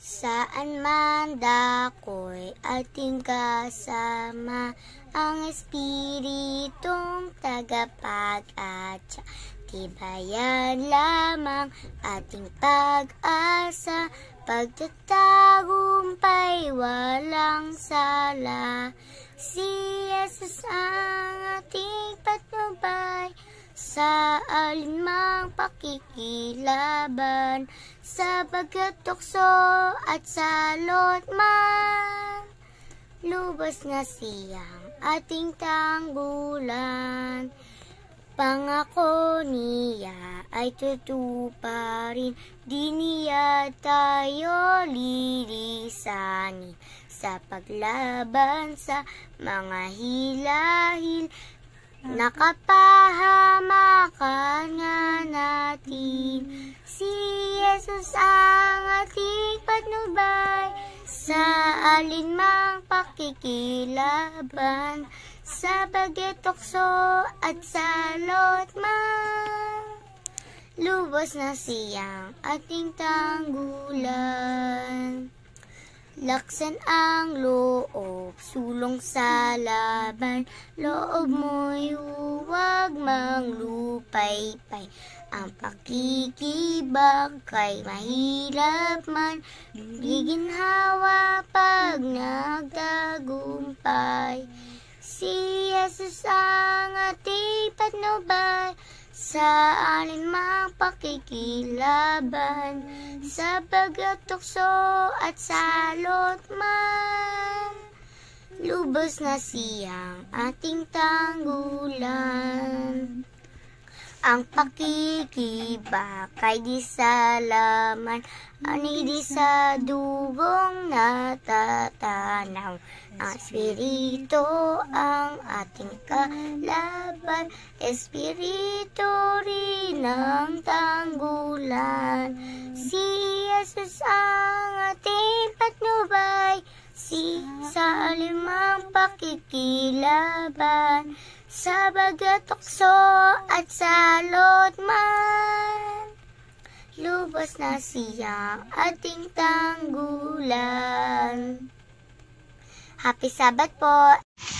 Saan man dako'y ating kasama, ang Espiritong tagapag-atya. Tibayan lamang ating pag-asa, pagtatagumpay walang sala. Si Yesus ang ating patnubay, sa alinmang pakikilaban, sa pagkatukso at sa lotman. Lubos na siyang ating tanggulan. Pangako niya ay tutuparin, di niya tayo lilisanin sa paglaban sa mga hilahil. Nakapahamakan nga natin si Jesus ang ating patnubay sa alinmang pakikilaban sa pagitokso at sa lotman. Lubos na siyang ating tanggulan. Laksan ang loob, sulong sa laban, loob mo'y huwag manglupay-pay. Ang pakikibag kay mahirap man, giginhawa pag nagtagumpay. Si Jesus ang ating patnubay, sa anumang pakikilaban sa pagtukso at salot man lubos na siyang ating tanggulan ang pakikiba di sa laman ani di sa dugong natatanaw ang espiritu ang ating kalaban espiritu rin ang tanggulan si Jesus ang ating patnubay si sa alimang pakikilaban sa bagatokso at sa lotman, lubos na siya ating tanggulan. Happy Sabat po!